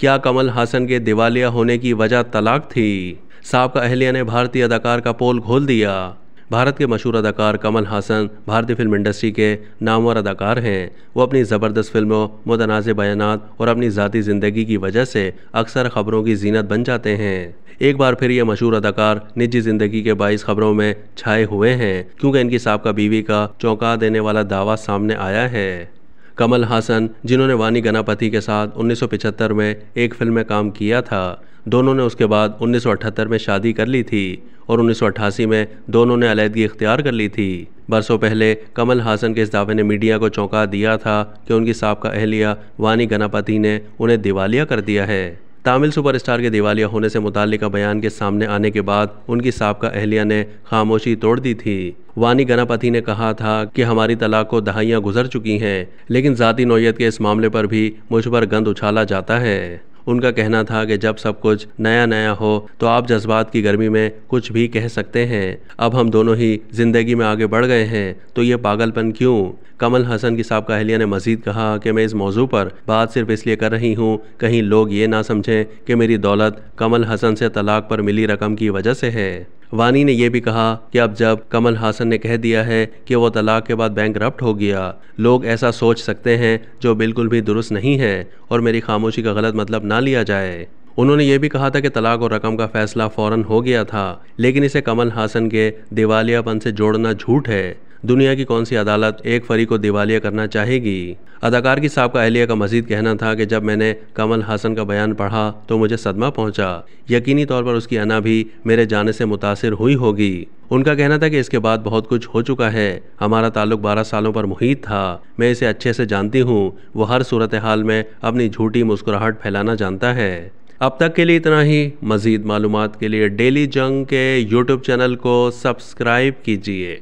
क्या कमल हासन के दिवालिया होने की वजह तलाक थी साबका अहलिया ने भारतीय अदाकार का पोल खोल दिया भारत के मशहूर अदाकार कमल हासन भारतीय फिल्म इंडस्ट्री के नामवर अदाकार हैं वो अपनी ज़बरदस्त फिल्मों मुतनाज़ बयान और अपनी ज़ाती ज़िंदगी की वजह से अक्सर ख़बरों की जीनत बन जाते हैं एक बार फिर ये मशहूर अदाकार निजी ज़िंदगी के बाईस ख़बरों में छाए हुए हैं क्योंकि इनकी सबका बीवी का चौंका देने वाला दावा सामने आया है कमल हासन जिन्होंने वानी गणपति के साथ 1975 में एक फिल्म में काम किया था दोनों ने उसके बाद 1978 में शादी कर ली थी और 1988 में दोनों ने अलीहदगी इख्तियार कर ली थी बरसों पहले कमल हासन के इस दावे ने मीडिया को चौंका दिया था कि उनकी सबका अहलिया वानी गणापति ने उन्हें दिवालिया कर दिया है तमिल सुपरस्टार के दिवालिया होने से मुतल बयान के सामने आने के बाद उनकी सबका अहलिया ने खामोशी तोड़ दी थी वानी गणपति ने कहा था कि हमारी तलाक को दहाइयाँ गुजर चुकी हैं लेकिन ज़ाती नौीयत के इस मामले पर भी मुझ पर गंद उछाला जाता है उनका कहना था कि जब सब कुछ नया नया हो तो आप जज्बात की गर्मी में कुछ भी कह सकते हैं अब हम दोनों ही जिंदगी में आगे बढ़ गए हैं तो ये पागलपन क्यों कमल हसन की साहब काहलिया ने मजीद कहा कि मैं इस मौजू पर बात सिर्फ इसलिए कर रही हूँ कहीं लोग ये ना समझें कि मेरी दौलत कमल हसन से तलाक पर मिली रकम की वजह से है वानी ने यह भी कहा कि अब जब कमल हासन ने कह दिया है कि वो तलाक के बाद बैंक हो गया लोग ऐसा सोच सकते हैं जो बिल्कुल भी दुरुस्त नहीं है और मेरी खामोशी का गलत मतलब ना लिया जाए उन्होंने ये भी कहा था कि तलाक और रकम का फैसला फौरन हो गया था लेकिन इसे कमल हासन के दिवालियापन से जोड़ना झूठ है दुनिया की कौन सी अदालत एक फरी को दिवालिया करना चाहेगी अदाकार की सबका अहलिया का मजीद कहना था कि जब मैंने कमल हासन का बयान पढ़ा तो मुझे सदमा पहुंचा यकीनी तौर पर उसकी अना भी मेरे जाने से मुतासर हुई होगी उनका कहना था कि इसके बाद बहुत कुछ हो चुका है हमारा ताल्लुक 12 सालों पर मुहित था मैं इसे अच्छे से जानती हूँ वो हर सूरत हाल में अपनी झूठी मुस्कुराहट फैलाना जानता है अब तक के लिए इतना ही मज़ीद मालूम के लिए डेली जंग के यूट्यूब चैनल को सब्सक्राइब कीजिए